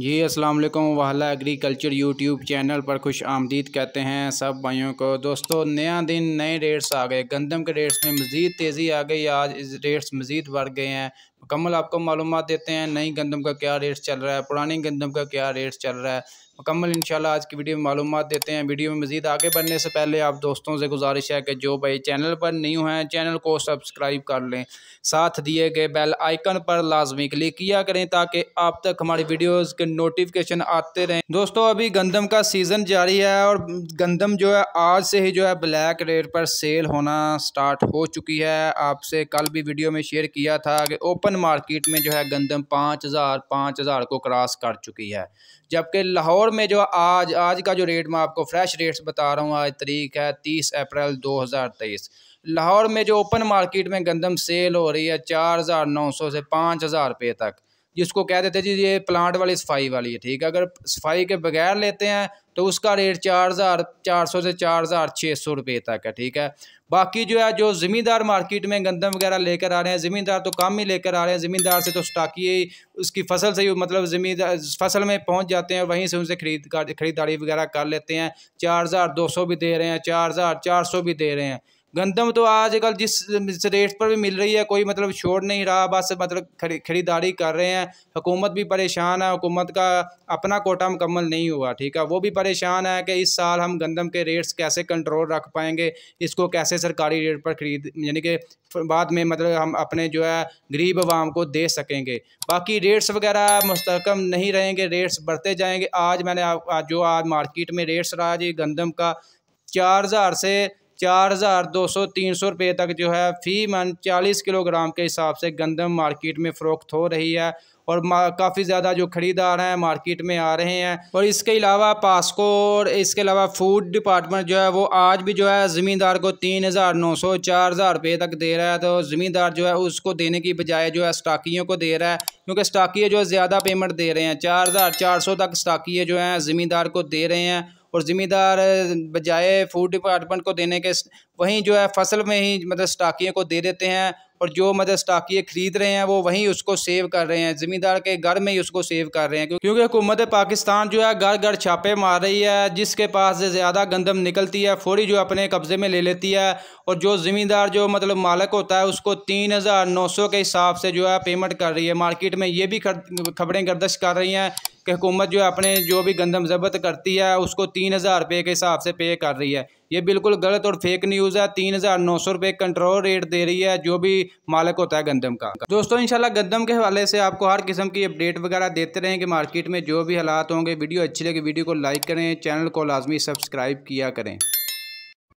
जी अस्सलाम वालेकुम वाला एग्रीकल्चर यूट्यूब चैनल पर खुश आमदीद कहते हैं सब भाइयों को दोस्तों नया दिन नए रेट्स आ गए गंदम के रेट्स में मज़ीद तेज़ी आ गई आज इस रेट्स मज़ीद बढ़ गए हैं मुकम्मल आपको मालूम देते हैं नई गंदम का क्या रेट चल रहा है पुरानी गंदम का क्या रेट चल रहा है मुकम्मल इंशाल्लाह आज की वीडियो में मालूम देते हैं वीडियो में मज़ीद आगे बढ़ने से पहले आप दोस्तों से गुजारिश है कि जो भाई चैनल पर न्यू हैं चैनल को सब्सक्राइब कर लें साथ दिए गए बेल आइकन पर लाजमी क्लिक किया करें ताकि आप तक हमारी वीडियोज़ के नोटिफिकेशन आते रहें दोस्तों अभी गंदम का सीज़न जारी है और गंदम जो है आज से ही जो है ब्लैक रेट पर सेल होना स्टार्ट हो चुकी है आपसे कल भी वीडियो में शेयर किया था कि ओपन ओपन मार्केट में जो है गंदम पाँच हज़ार पाँच हज़ार को क्रॉस कर चुकी है जबकि लाहौर में जो आज आज का जो रेट मैं आपको फ्रेश रेट्स बता रहा हूँ आज तरीक है तीस अप्रैल दो हज़ार तेईस लाहौर में जो ओपन मार्केट में गंदम सेल हो रही है चार हज़ार नौ सौ से पाँच हज़ार रुपये तक जिसको कह देते जी ये प्लांट वाली सफाई वाली है ठीक है अगर सफाई के बगैर लेते हैं तो उसका रेट चार हज़ार चार सौ से चार हज़ार छः सौ रुपये तक है ठीक है बाकी जो है जो ज़मींदार मार्केट में गंदम वगैरह लेकर आ रहे हैं ज़मींदार तो कम ही लेकर आ रहे हैं ज़मींदार से तो स्टाकिए ही उसकी फसल से ही मतलब ज़मींदार फसल में पहुँच जाते हैं वहीं से उनसे खरीद खरीदारी वगैरह कर लेते हैं चार हज़ार दो सौ भी दे रहे हैं चार हज़ार चार सौ भी दे रहे हैं गंदम तो आजकल जिस रेट पर भी मिल रही है कोई मतलब छोड़ नहीं रहा बस मतलब खरी खरीदारी कर रहे हैं हुकूमत भी परेशान है हुकूमत का अपना कोटा मुकम्मल नहीं हुआ ठीक है वो भी परेशान है कि इस साल हम गंदम के रेट्स कैसे कंट्रोल रख पाएंगे इसको कैसे सरकारी रेट पर खरीद यानी कि बाद में मतलब हम अपने जो है गरीब आवाम को दे सकेंगे बाकी रेट्स वगैरह मुस्तकम नहीं रहेंगे रेट्स बढ़ते जाएँगे आज मैंने आप, जो आज मार्केट में रेट्स रहा जी गंदम का चार हज़ार से चार हज़ार दो सौ तीन सौ रुपये तक जो है फ़ी मन चालीस किलोग्राम के हिसाब से गंदम मार्केट में फ़रोख्त हो रही है और काफ़ी ज़्यादा जो ख़रीदार हैं मार्केट में आ रहे हैं और इसके अलावा पासको और इसके अलावा फूड डिपार्टमेंट जो है वो आज भी जो है ज़मींदार को तीन हज़ार नौ सौ चार हज़ार रुपये तक दे रहा है तो ज़मींदार जो है उसको देने की बजाय जो है स्टाकियों को दे रहा है क्योंकि स्टाकिए जो है ज़्यादा पेमेंट दे रहे हैं चार हज़ार चार सौ तक स्टाकिए जो हैं ज़मींदार को दे रहे हैं और ज़िम्मेदार बजाय फूड डिपार्टमेंट को देने के वहीं जो है फसल में ही मतलब स्टाकियों को दे देते हैं और जो मतलब स्टाकिए खरीद रहे हैं वो वहीं उसको सेव कर रहे हैं ज़मींदार के घर में ही उसको सेव कर रहे हैं क्योंकि हुकूमत पाकिस्तान जो है घर घर छापे मार रही है जिसके पास ज़्यादा गंदम निकलती है फौरी जो अपने कब्ज़े में ले लेती है और जो ज़मींदार जो मतलब मालक होता है उसको तीन हज़ार नौ सौ के हिसाब से जो है पेमेंट कर रही है मार्केट में ये भी खबरें गर्दश कर रही हैं कि हुकूमत जो अपने जो भी गंदम ज़ब्त करती है उसको तीन हज़ार रुपये के हिसाब से पे कर रही है ये बिल्कुल गलत और फेक न्यूज़ है तीन हज़ार नौ सौ रुपये कंट्रोल रेट दे रही है जो भी मालिक होता है गंदम का दोस्तों इंशाल्लाह गंदम के हवाले से आपको हर किस्म की अपडेट वगैरह देते रहेंगे मार्केट में जो भी हालात होंगे वीडियो अच्छी लगे वीडियो को लाइक करें चैनल को लाजमी सब्सक्राइब किया करें